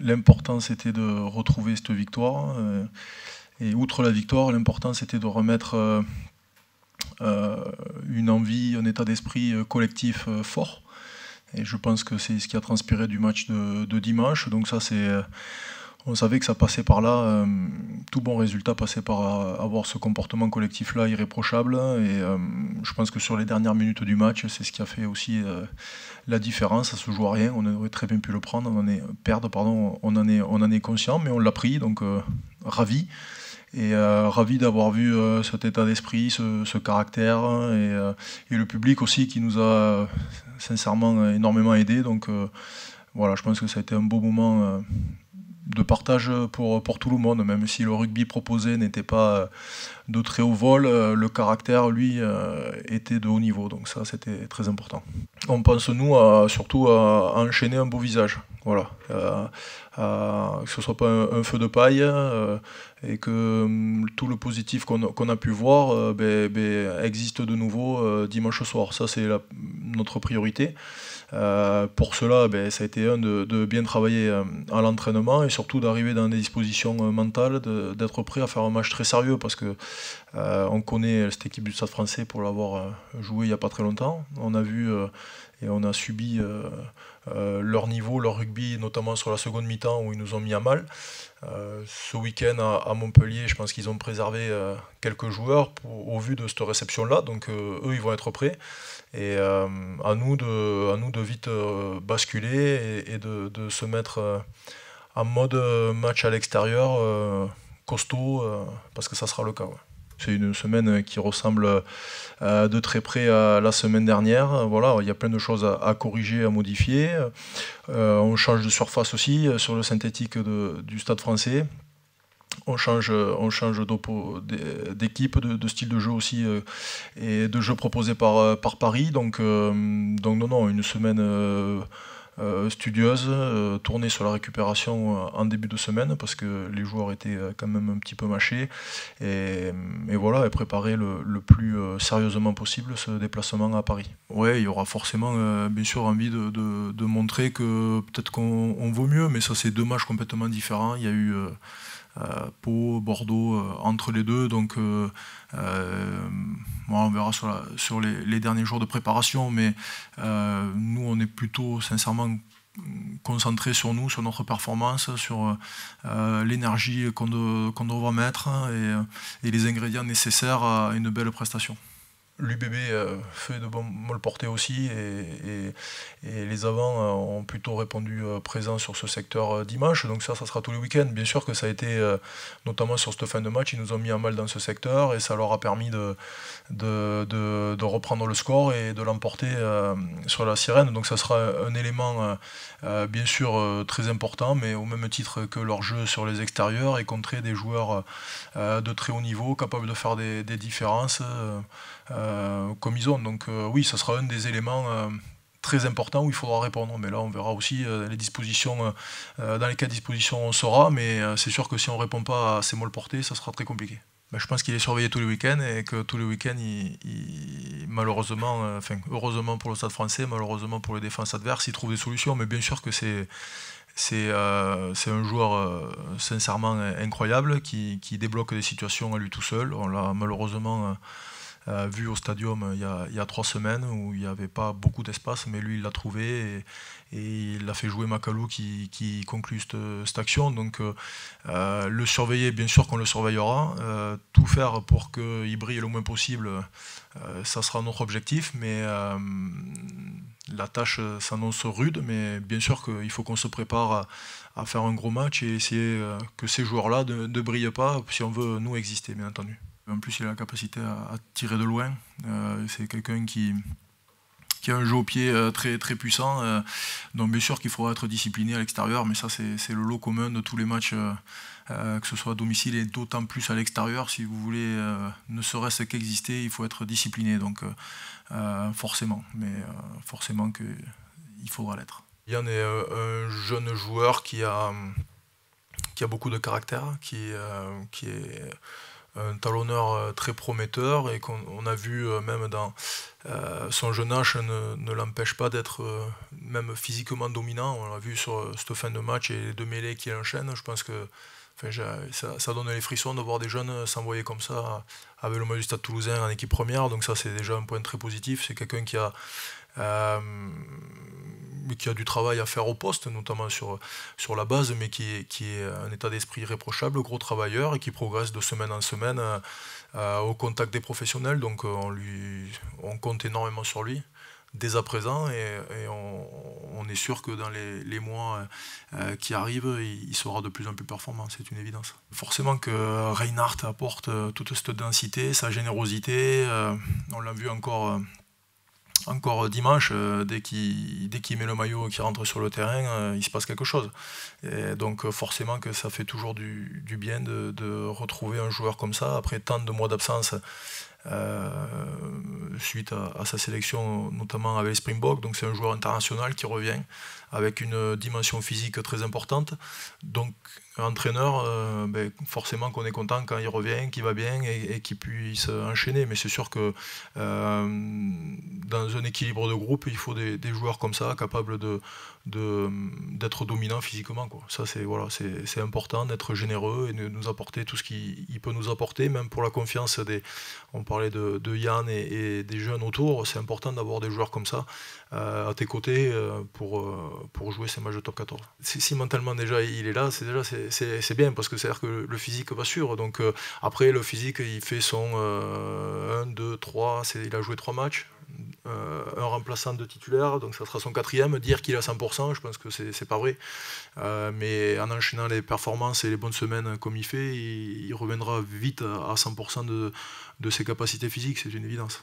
l'important c'était de retrouver cette victoire. Euh, et outre la victoire, l'important c'était de remettre euh, euh, une envie, un état d'esprit collectif fort. Et je pense que c'est ce qui a transpiré du match de, dimanche. Donc ça c'est on savait que ça passait par là. Euh, tout bon résultat passait par avoir ce comportement collectif-là irréprochable. Et euh, je pense que sur les dernières minutes du match, c'est ce qui a fait aussi euh, la différence. Ça se joue à rien. On aurait très bien pu le prendre, on est, perdre, pardon. On en est, conscient, mais on l'a pris. Donc ravi. Et ravi d'avoir vu cet état d'esprit, ce, caractère et, et, le public aussi qui nous a sincèrement énormément aidé. Donc voilà, je pense que ça a été un beau moment de partage pour, tout le monde, même si le rugby proposé n'était pas euh, de très haut vol, euh, le caractère, lui, euh, était de haut niveau. Donc ça, c'était très important on pense nous surtout à, enchaîner un beau visage. Voilà. Euh, que ce ne soit pas un, feu de paille euh, et que mm, tout le positif qu'on a pu voir euh, ben, ben, existe de nouveau dimanche soir. Ça, c'est notre priorité. pour cela, ben, ça a été un de, bien travailler à l'entraînement et surtout d'arriver dans des dispositions mentales, d'être prêt à faire un match très sérieux parce que on connaît cette équipe du Stade français pour l'avoir joué il n'y a pas très longtemps. On a vu et on a subi euh, euh, leur niveau, leur rugby, notamment sur la seconde mi-temps où ils nous ont mis à mal. Euh, ce week-end à, Montpellier, je pense qu'ils ont préservé quelques joueurs au vu de cette réception-là, donc eux, ils vont être prêts. Et à, nous de, vite basculer et, de, se mettre en mode match à l'extérieur costaud, parce que ça sera le cas. C'est une semaine qui ressemble euh, de très près à la semaine dernière. Voilà, il y a plein de choses à, corriger, à modifier. Euh, on change de surface aussi euh, sur le synthétique du stade français on change, on change d'équipe, de, de, style de jeu aussi, et de jeu proposé par, Paris. Donc, non, non, une semaine... Euh, studieuse, euh, tournée sur la récupération euh, en début de semaine parce que les joueurs étaient quand même un petit peu mâchés et, voilà, et préparer le, plus sérieusement possible ce déplacement à Paris. Ouais, il y aura forcément bien sûr envie de, de montrer que peut-être qu'on vaut mieux, mais ça c'est deux matchs complètement différents. Il y a eu euh, Pau, Bordeaux, euh, entre les deux. Donc, euh, on verra sur, les, derniers jours de préparation, mais nous, on est plutôt sincèrement concentrés sur nous, sur notre performance, sur l'énergie qu'on doit devra mettre hein, et les ingrédients nécessaires à une belle prestation. L'UBB euh, fait de bon le porter aussi et, les avants euh, ont plutôt répondu euh, présents sur ce secteur dimanche. Donc ça, ça sera tous les week-ends. Bien sûr que ça a été, notamment sur cette fin de match, ils nous ont mis en mal dans ce secteur et ça leur a permis de, de, reprendre le score et de l'emporter sur la sirène. Donc ça sera un élément bien sûr très important, mais au même titre que leur jeu sur les extérieurs et contrer des joueurs de très haut niveau capables de faire des, différences. Euh, comme ils ont. Donc euh, oui, ça sera un des éléments euh, très importants où il faudra répondre. Mais là, on verra aussi les dispositions, dans les cas de disposition, on saura. Mais c'est sûr que si on ne répond pas à ces molles portées, ça sera très compliqué. je pense qu'il est surveillé tous les week-ends et que tous les week-ends, malheureusement, enfin, heureusement pour le stade français, malheureusement pour les défenses adverses, il trouve des solutions. Mais bien sûr que c'est. C'est un joueur sincèrement incroyable qui, qui, débloque des situations à lui tout seul. On l'a malheureusement euh, vu au stadium euh, il y, a, trois semaines où il n'y avait pas beaucoup d'espace, mais lui il l'a trouvé et, il a fait jouer Macalou qui, conclut cette, action. Donc euh, le surveiller, bien sûr qu'on le surveillera, tout faire pour qu'il brille le moins possible, ça sera notre objectif, mais la tâche s'annonce rude, mais bien sûr qu'il faut qu'on se prépare à, faire un gros match et essayer que ces joueurs-là ne brillent pas si on veut nous exister, bien entendu. En plus, il a la capacité à, tirer de loin. Euh, c'est quelqu'un qui, a un jeu au pied euh, très, très puissant. Euh, donc bien sûr qu'il faudra être discipliné à l'extérieur, mais ça c'est le lot commun de tous les matchs, que ce soit à domicile et d'autant plus à l'extérieur. Si vous voulez ne serait-ce qu'exister, il faut être discipliné. Donc forcément, mais forcément qu'il faudra l'être. en est un jeune joueur qui a, qui a beaucoup de caractère, qui, qui est un talonneur euh, très prometteur et qu'on a vu euh, même dans euh, son jeune âge ne, l'empêche pas d'être même physiquement dominant. On l'a vu sur cette fin de match et les deux mêlées qui enchaîne. Je pense que ça, donne les frissons de voir des jeunes s'envoyer comme ça avec le maillot du Stade Toulousain en équipe première. Donc ça, c'est déjà un point très positif. C'est quelqu'un qui a euh, qui a du travail à faire au poste, notamment sur, sur la base, mais qui est, un état d'esprit réprochable, gros travailleur, et qui progresse de semaine en semaine euh, euh, au contact des professionnels. Donc on, lui, on compte énormément sur lui dès à présent et, on, est sûr que dans les, mois euh, euh, qui arrivent, il, sera de plus en plus performant, c'est une évidence. Forcément que Reinhardt apporte euh, toute cette densité, sa générosité, on l'a vu encore... encore dimanche, dès qu'il met le maillot et qu'il rentre sur le terrain, il se passe quelque chose. donc forcément que ça fait toujours du, bien de, de, retrouver un joueur comme ça, après tant de mois d'absence euh, suite à, sa sélection, notamment avec Springbok, Donc c'est un joueur international qui revient avec une dimension physique très importante. Donc entraîneur, euh, ben, forcément qu'on est content quand il revient, qu'il va bien et, qu'il puisse enchaîner. Mais c'est sûr que euh, dans un équilibre de groupe, il faut des, joueurs comme ça, capables de, d'être dominants physiquement. Quoi. Ça, c'est, voilà, c'est, important d'être généreux et de nous apporter tout ce qu'il peut nous apporter, même pour la confiance des... Parler de, Yann et, des jeunes autour, c'est important d'avoir des joueurs comme ça euh, à tes côtés euh, pour, euh, pour jouer ces matchs de top 14. Si, si mentalement déjà il est là, c'est déjà c'est bien parce que c'est-à-dire que le physique va sûr. Donc après le physique il fait son 1, 2, 3, il a joué 3 matchs. Euh, un remplaçant de titulaire, donc ça sera son quatrième. Dire qu'il est à 100%, je pense que c'est pas vrai. Euh, mais en enchaînant les performances et les bonnes semaines comme il fait, il, reviendra vite à 100% de ses capacités physiques, c'est une évidence.